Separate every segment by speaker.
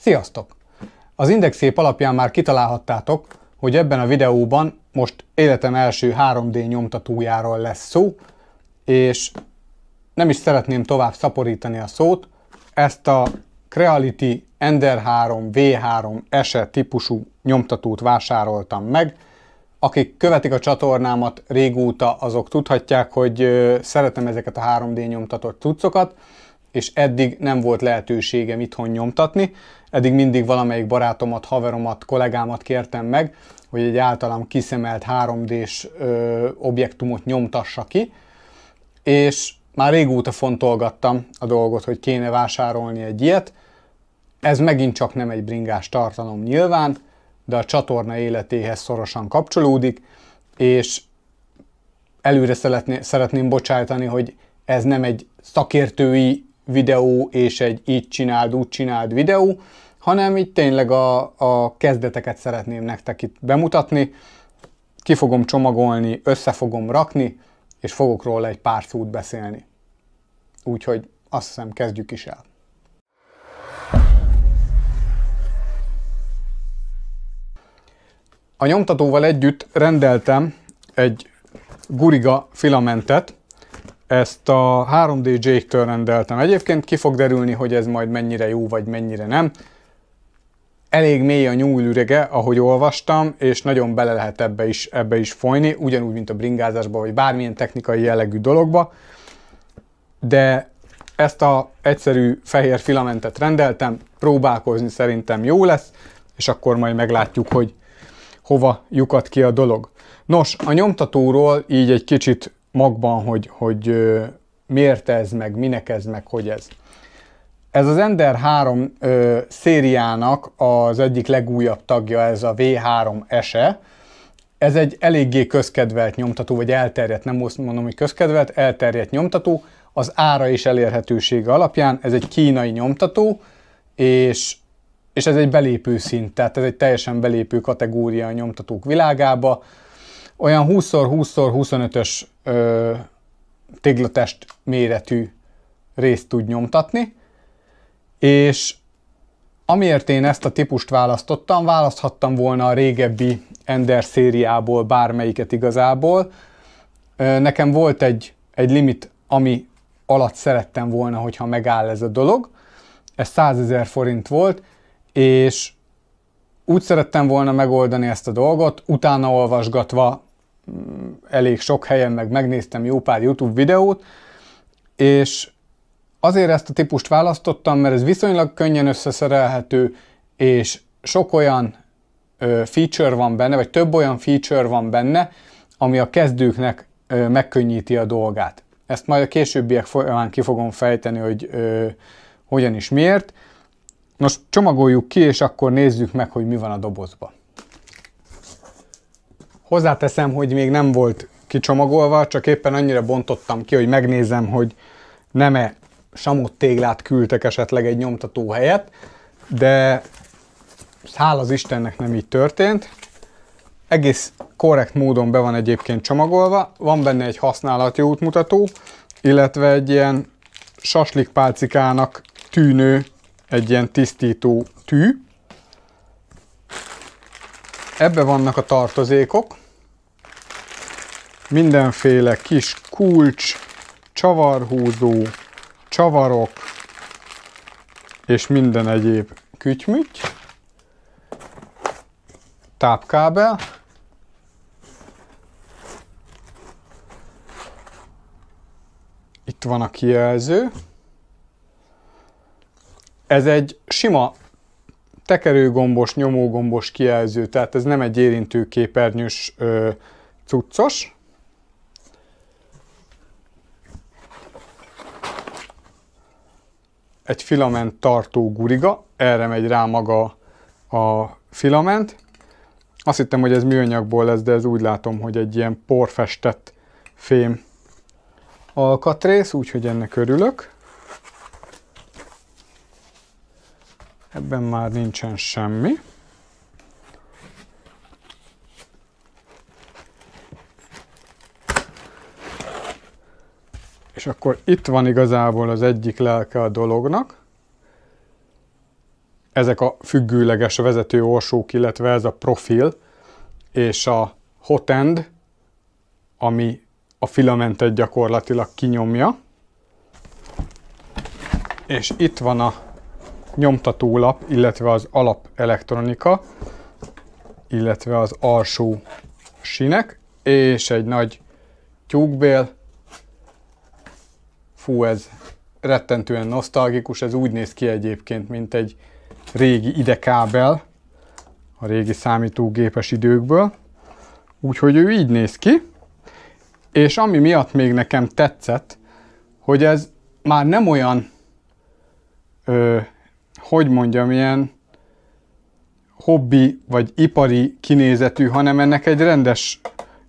Speaker 1: Sziasztok! Az szép alapján már kitalálhattátok, hogy ebben a videóban most életem első 3D nyomtatójáról lesz szó, és nem is szeretném tovább szaporítani a szót, ezt a Creality Ender 3 V3 SE típusú nyomtatót vásároltam meg. Akik követik a csatornámat régóta, azok tudhatják, hogy szeretem ezeket a 3D nyomtatott cuccokat, és eddig nem volt lehetőségem itthon nyomtatni, eddig mindig valamelyik barátomat, haveromat, kollégámat kértem meg, hogy egy általam kiszemelt 3D-s ö, objektumot nyomtassa ki, és már régóta fontolgattam a dolgot, hogy kéne vásárolni egy ilyet. Ez megint csak nem egy bringás tartalom nyilván, de a csatorna életéhez szorosan kapcsolódik, és előre szeretné, szeretném bocsájtani, hogy ez nem egy szakértői videó és egy így csináld, úgy csináld videó, hanem itt tényleg a, a kezdeteket szeretném nektek itt bemutatni. Ki fogom csomagolni, össze fogom rakni, és fogok róla egy pár szót beszélni. Úgyhogy azt hiszem kezdjük is el. A nyomtatóval együtt rendeltem egy guriga filamentet, ezt a 3D Jake-től rendeltem. Egyébként ki fog derülni, hogy ez majd mennyire jó, vagy mennyire nem. Elég mély a ürege, ahogy olvastam, és nagyon bele lehet ebbe is, ebbe is folyni, ugyanúgy, mint a bringázásba, vagy bármilyen technikai jellegű dologba. De ezt a egyszerű fehér filamentet rendeltem, próbálkozni szerintem jó lesz, és akkor majd meglátjuk, hogy hova lyukat ki a dolog. Nos, a nyomtatóról így egy kicsit magban, hogy, hogy miért ez, meg minek ez, meg hogy ez. Ez az Ender 3 ö, szériának az egyik legújabb tagja, ez a V3SE. Ez egy eléggé közkedvelt nyomtató, vagy elterjedt, nem most mondom, hogy közkedvelt, elterjedt nyomtató. Az ára és elérhetősége alapján ez egy kínai nyomtató, és, és ez egy belépő szint, tehát ez egy teljesen belépő kategória a nyomtatók világába olyan 20x20x25-ös téglatest méretű részt tud nyomtatni, és amiért én ezt a típust választottam, választhattam volna a régebbi Ender szériából bármelyiket igazából. Nekem volt egy, egy limit, ami alatt szerettem volna, hogyha megáll ez a dolog. Ez 100 ezer forint volt, és úgy szerettem volna megoldani ezt a dolgot, utána olvasgatva elég sok helyen, meg megnéztem jó pár YouTube videót, és azért ezt a típust választottam, mert ez viszonylag könnyen összeszerelhető, és sok olyan feature van benne, vagy több olyan feature van benne, ami a kezdőknek megkönnyíti a dolgát. Ezt majd a későbbiek folyamán ki fogom fejteni, hogy ö, hogyan is miért. Most csomagoljuk ki, és akkor nézzük meg, hogy mi van a dobozban. Hozzáteszem, hogy még nem volt kicsomagolva, csak éppen annyira bontottam ki, hogy megnézem, hogy nem-e samott téglát küldtek esetleg egy nyomtató helyett, de hál' az Istennek nem így történt. Egész korrekt módon be van egyébként csomagolva, van benne egy használati útmutató, illetve egy ilyen saslikpálcikának tűnő, egy ilyen tisztító tű. Ebbe vannak a tartozékok, mindenféle kis kulcs, csavarhúzó, csavarok és minden egyéb kütymüty, tápkábel, itt van a kijelző, ez egy sima tekerőgombos, nyomógombos kijelző, tehát ez nem egy érintőképernyős ö, cuccos, egy filament tartó guriga, erre megy rá maga a filament. Azt hittem, hogy ez műanyagból lesz, de ez úgy látom, hogy egy ilyen porfestett fém alkatrész, úgyhogy ennek örülök. Ebben már nincsen semmi. És akkor itt van igazából az egyik lelke a dolognak, ezek a függőleges vezető orsók, illetve ez a profil, és a hotend, ami a filamentet gyakorlatilag kinyomja, és itt van a nyomtatólap, illetve az alap elektronika, illetve az alsó sinek, és egy nagy tyúkbél, fú, ez rettentően nosztalgikus, ez úgy néz ki egyébként, mint egy régi ide kábel a régi számítógépes időkből. Úgyhogy ő így néz ki, és ami miatt még nekem tetszett, hogy ez már nem olyan, ö, hogy mondjam, ilyen hobbi vagy ipari kinézetű, hanem ennek egy rendes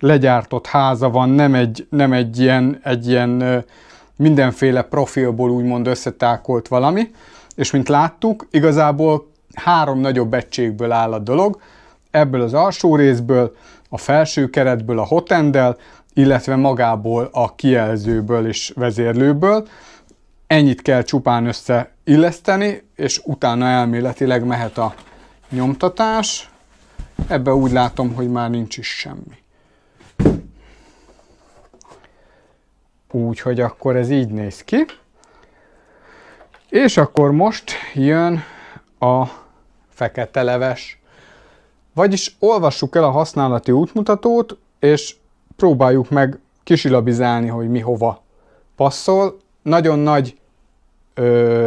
Speaker 1: legyártott háza van, nem egy, nem egy ilyen, egy ilyen ö, mindenféle profilból úgymond összetákolt valami, és mint láttuk, igazából három nagyobb egységből áll a dolog, ebből az alsó részből, a felső keretből, a hotendel, illetve magából a kijelzőből és vezérlőből. Ennyit kell csupán összeilleszteni, és utána elméletileg mehet a nyomtatás. Ebbe úgy látom, hogy már nincs is semmi. Úgyhogy akkor ez így néz ki. És akkor most jön a fekete leves. Vagyis olvassuk el a használati útmutatót, és próbáljuk meg kisilabizálni, hogy mi hova passzol. Nagyon nagy ö,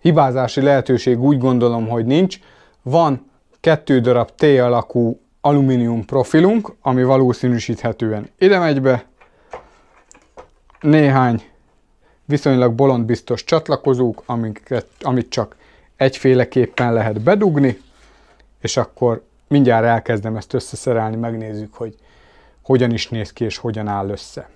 Speaker 1: hibázási lehetőség úgy gondolom, hogy nincs. Van kettő darab T alakú alumínium profilunk, ami valószínűsíthetően ide megy be, néhány viszonylag bolond biztos csatlakozók, amiket, amit csak egyféleképpen lehet bedugni, és akkor mindjárt elkezdem ezt összeszerelni, megnézzük, hogy hogyan is néz ki és hogyan áll össze.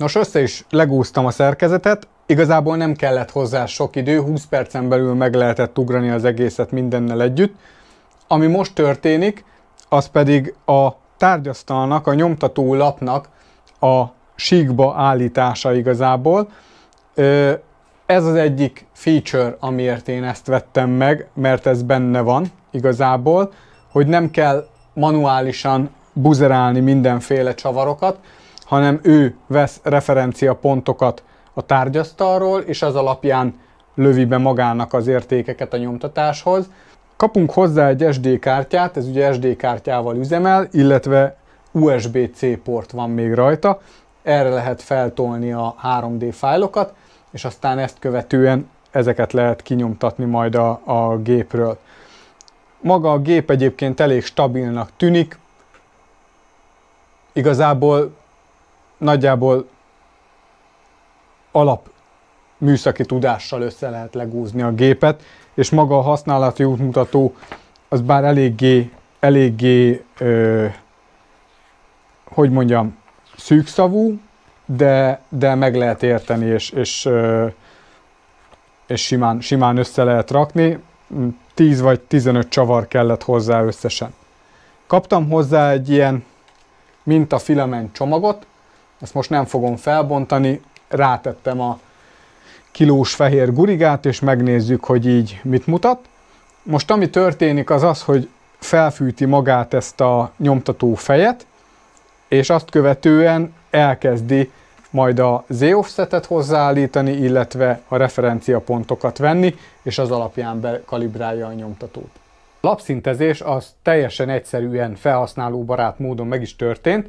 Speaker 1: Nos, össze is legúztam a szerkezetet, igazából nem kellett hozzá sok idő, 20 percen belül meg lehetett ugrani az egészet mindennel együtt. Ami most történik, az pedig a tárgyasztalnak, a nyomtató lapnak a síkba állítása igazából. Ez az egyik feature, amiért én ezt vettem meg, mert ez benne van igazából, hogy nem kell manuálisan buzerálni mindenféle csavarokat, hanem ő vesz referencia pontokat a tárgyasztalról, és az alapján lövi be magának az értékeket a nyomtatáshoz. Kapunk hozzá egy SD kártyát, ez ugye SD kártyával üzemel, illetve USB-C port van még rajta, erre lehet feltolni a 3D fájlokat, és aztán ezt követően ezeket lehet kinyomtatni majd a, a gépről. Maga a gép egyébként elég stabilnak tűnik, igazából nagyjából alap műszaki tudással össze lehet legúzni a gépet, és maga a használati útmutató az bár eléggé, eléggé ö, hogy mondjam, szűkszavú, de, de meg lehet érteni, és, és, ö, és simán, simán össze lehet rakni. 10 vagy 15 csavar kellett hozzá összesen. Kaptam hozzá egy ilyen mintafilament csomagot, ezt most nem fogom felbontani, rátettem a kilós fehér gurigát, és megnézzük, hogy így mit mutat. Most ami történik az az, hogy felfűti magát ezt a nyomtató fejet, és azt követően elkezdi majd a z-offsetet hozzáállítani, illetve a referenciapontokat venni, és az alapján bekalibrálja a nyomtatót. A lapszintezés az teljesen egyszerűen felhasználóbarát módon meg is történt,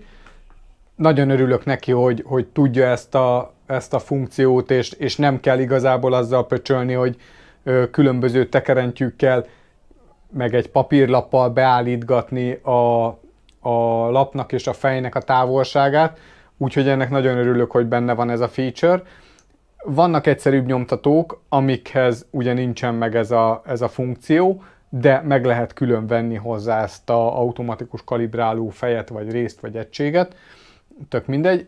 Speaker 1: nagyon örülök neki, hogy, hogy tudja ezt a, ezt a funkciót, és, és nem kell igazából azzal pöcsölni, hogy ö, különböző tekerentyűkkel, meg egy papírlappal beállítgatni a, a lapnak és a fejnek a távolságát, úgyhogy ennek nagyon örülök, hogy benne van ez a feature. Vannak egyszerűbb nyomtatók, amikhez ugye nincsen meg ez a, ez a funkció, de meg lehet külön venni hozzá ezt a automatikus kalibráló fejet, vagy részt, vagy egységet tök mindegy.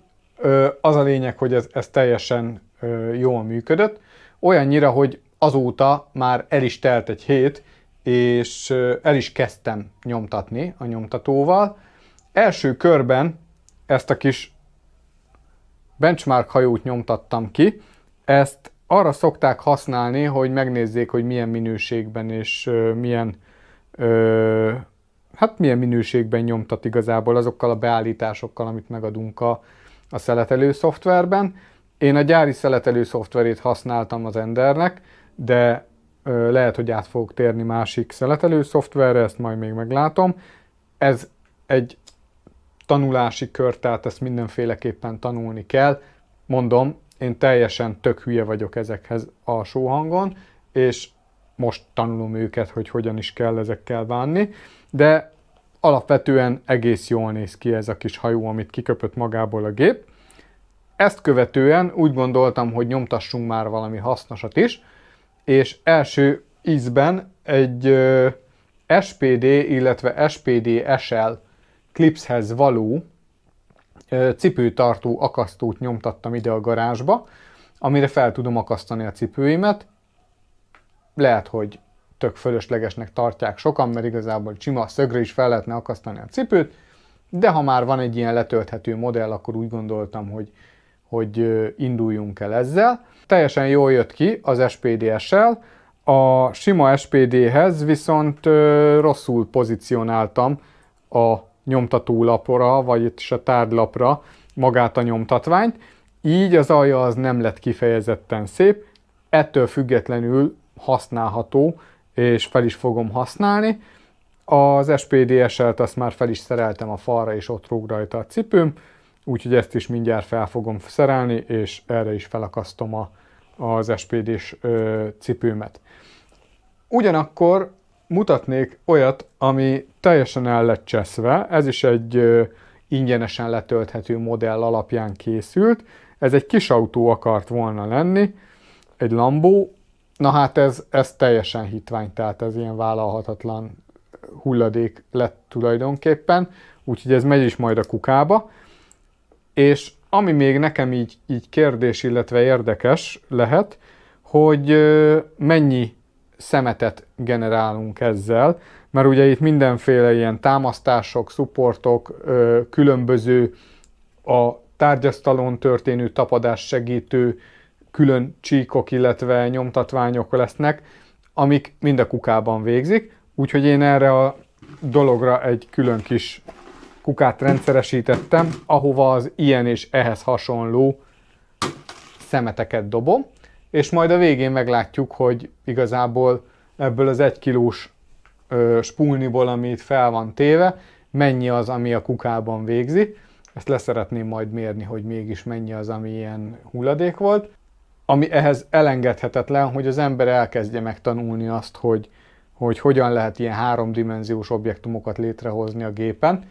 Speaker 1: Az a lényeg, hogy ez, ez teljesen jól működött, olyannyira, hogy azóta már el is telt egy hét, és el is kezdtem nyomtatni a nyomtatóval. Első körben ezt a kis benchmark hajót nyomtattam ki, ezt arra szokták használni, hogy megnézzék, hogy milyen minőségben és milyen ö, hát milyen minőségben nyomtat igazából azokkal a beállításokkal, amit megadunk a, a szeletelő szoftverben. Én a gyári szeletelő szoftverét használtam az Endernek, de ö, lehet, hogy át fogok térni másik szeletelő szoftverre, ezt majd még meglátom. Ez egy tanulási kör, tehát ezt mindenféleképpen tanulni kell. Mondom, én teljesen tök hülye vagyok ezekhez a hangon, és most tanulom őket, hogy hogyan is kell ezekkel bánni de alapvetően egész jól néz ki ez a kis hajó, amit kiköpött magából a gép. Ezt követően úgy gondoltam, hogy nyomtassunk már valami hasznosat is, és első ízben egy SPD, illetve SPD SL Clipshez való cipőtartó akasztót nyomtattam ide a garázsba, amire fel tudom akasztani a cipőimet. Lehet, hogy tök fölöslegesnek tartják sokan, mert igazából csima szögre is fel lehetne akasztani a cipőt, de ha már van egy ilyen letölthető modell, akkor úgy gondoltam, hogy, hogy induljunk el ezzel. Teljesen jól jött ki az SPD-sel, a sima SPD-hez viszont rosszul pozícionáltam a nyomtatólapra, vagyis a tárgylapra magát a nyomtatványt, így az alja az nem lett kifejezetten szép, ettől függetlenül használható, és fel is fogom használni. Az SPDS-et azt már fel is szereltem a falra, és ott rúg rajta a cipőm, úgyhogy ezt is mindjárt fel fogom szerelni, és erre is felakasztom a, az SPD-s ö, cipőmet. Ugyanakkor mutatnék olyat, ami teljesen el lett cseszve, ez is egy ö, ingyenesen letölthető modell alapján készült, ez egy kis autó akart volna lenni, egy Lambó, Na hát ez, ez teljesen hitvány, tehát ez ilyen vállalhatatlan hulladék lett tulajdonképpen, úgyhogy ez megy is majd a kukába. És ami még nekem így, így kérdés, illetve érdekes lehet, hogy mennyi szemetet generálunk ezzel, mert ugye itt mindenféle ilyen támasztások, szuportok, különböző a tárgyasztalon történő tapadás segítő külön csíkok, illetve nyomtatványok lesznek, amik mind a kukában végzik, úgyhogy én erre a dologra egy külön kis kukát rendszeresítettem, ahova az ilyen és ehhez hasonló szemeteket dobom, és majd a végén meglátjuk, hogy igazából ebből az egy kilós ö, spulniból, amit fel van téve, mennyi az, ami a kukában végzi. Ezt leszeretném majd mérni, hogy mégis mennyi az, ami ilyen hulladék volt ami ehhez elengedhetetlen, hogy az ember elkezdje megtanulni azt, hogy, hogy hogyan lehet ilyen háromdimenziós objektumokat létrehozni a gépen,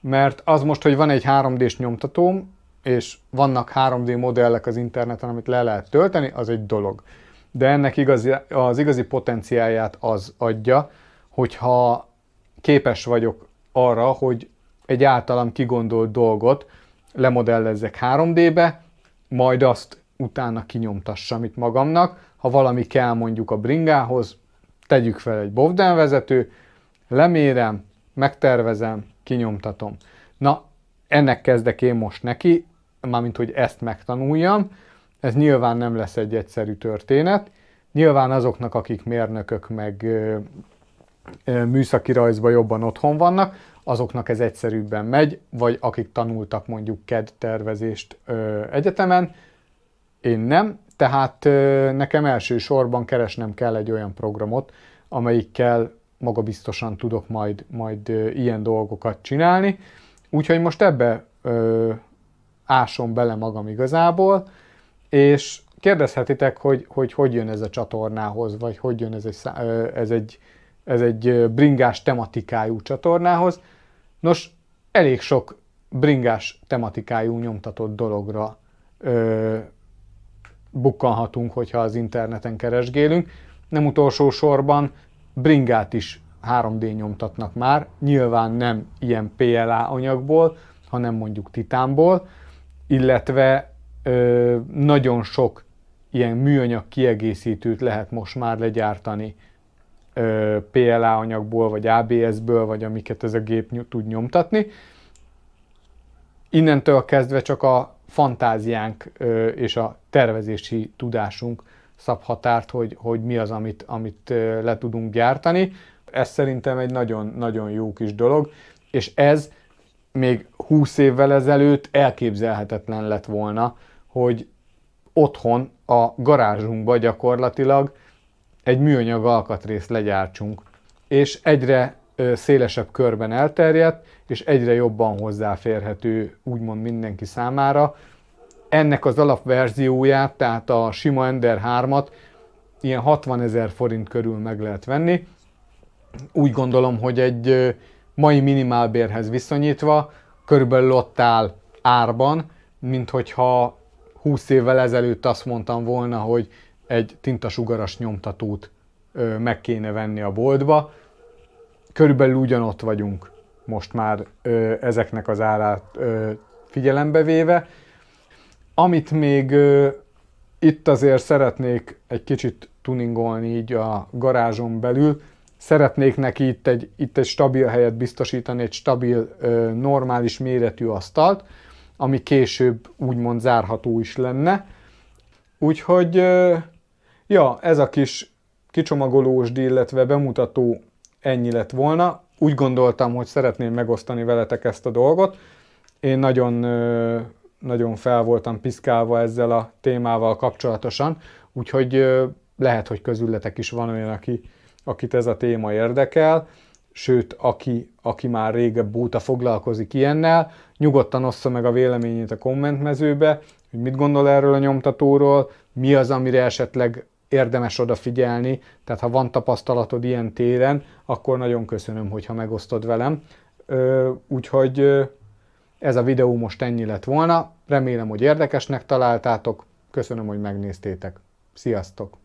Speaker 1: mert az most, hogy van egy 3D-s nyomtatóm, és vannak 3D modellek az interneten, amit le lehet tölteni, az egy dolog. De ennek igazi, az igazi potenciáját az adja, hogyha képes vagyok arra, hogy egy általam kigondolt dolgot lemodellezzek 3D-be, majd azt utána kinyomtassam itt magamnak. Ha valami kell mondjuk a bringához, tegyük fel egy Bovden vezető, lemérem, megtervezem, kinyomtatom. Na, ennek kezdek én most neki, mármint hogy ezt megtanuljam. Ez nyilván nem lesz egy egyszerű történet. Nyilván azoknak, akik mérnökök meg műszaki rajzba jobban otthon vannak, azoknak ez egyszerűbben megy, vagy akik tanultak mondjuk CAD tervezést egyetemen, én nem, tehát nekem elsősorban keresnem kell egy olyan programot, amelyikkel magabiztosan tudok majd, majd ilyen dolgokat csinálni. Úgyhogy most ebbe ö, ásom bele magam igazából, és kérdezhetitek, hogy, hogy hogy jön ez a csatornához, vagy hogy jön ez egy, ez egy, ez egy bringás tematikájú csatornához. Nos, elég sok bringás tematikájú nyomtatott dologra ö, bukkanhatunk, hogyha az interneten keresgélünk. Nem utolsó sorban bringát is 3D nyomtatnak már, nyilván nem ilyen PLA anyagból, hanem mondjuk titánból, illetve ö, nagyon sok ilyen műanyag kiegészítőt lehet most már legyártani ö, PLA anyagból, vagy ABS-ből, vagy amiket ez a gép ny- tud nyomtatni. Innentől kezdve csak a fantáziánk és a tervezési tudásunk szab határt, hogy, hogy mi az, amit, amit le tudunk gyártani. Ez szerintem egy nagyon-nagyon jó kis dolog, és ez még 20 évvel ezelőtt elképzelhetetlen lett volna, hogy otthon a garázsunkba gyakorlatilag egy műanyag alkatrészt legyártsunk. És egyre szélesebb körben elterjedt, és egyre jobban hozzáférhető úgymond mindenki számára. Ennek az alapverzióját, tehát a sima Ender 3-at ilyen 60 ezer forint körül meg lehet venni. Úgy gondolom, hogy egy mai minimálbérhez viszonyítva körülbelül ott áll árban, mint hogyha 20 évvel ezelőtt azt mondtam volna, hogy egy tintasugaras nyomtatót meg kéne venni a boltba, körülbelül ugyanott vagyunk most már ö, ezeknek az árát ö, figyelembe véve. Amit még ö, itt azért szeretnék egy kicsit tuningolni így a garázson belül, szeretnék neki itt egy, itt egy stabil helyet biztosítani, egy stabil, ö, normális méretű asztalt, ami később úgymond zárható is lenne. Úgyhogy, ö, ja, ez a kis kicsomagolós, illetve bemutató ennyi lett volna. Úgy gondoltam, hogy szeretném megosztani veletek ezt a dolgot. Én nagyon, nagyon fel voltam piszkálva ezzel a témával kapcsolatosan, úgyhogy lehet, hogy közületek is van olyan, aki, akit ez a téma érdekel, sőt, aki, aki már régebb óta foglalkozik ilyennel, nyugodtan ossza meg a véleményét a kommentmezőbe, hogy mit gondol erről a nyomtatóról, mi az, amire esetleg érdemes odafigyelni, tehát ha van tapasztalatod ilyen téren, akkor nagyon köszönöm, hogyha megosztod velem. Úgyhogy ez a videó most ennyi lett volna, remélem, hogy érdekesnek találtátok, köszönöm, hogy megnéztétek. Sziasztok!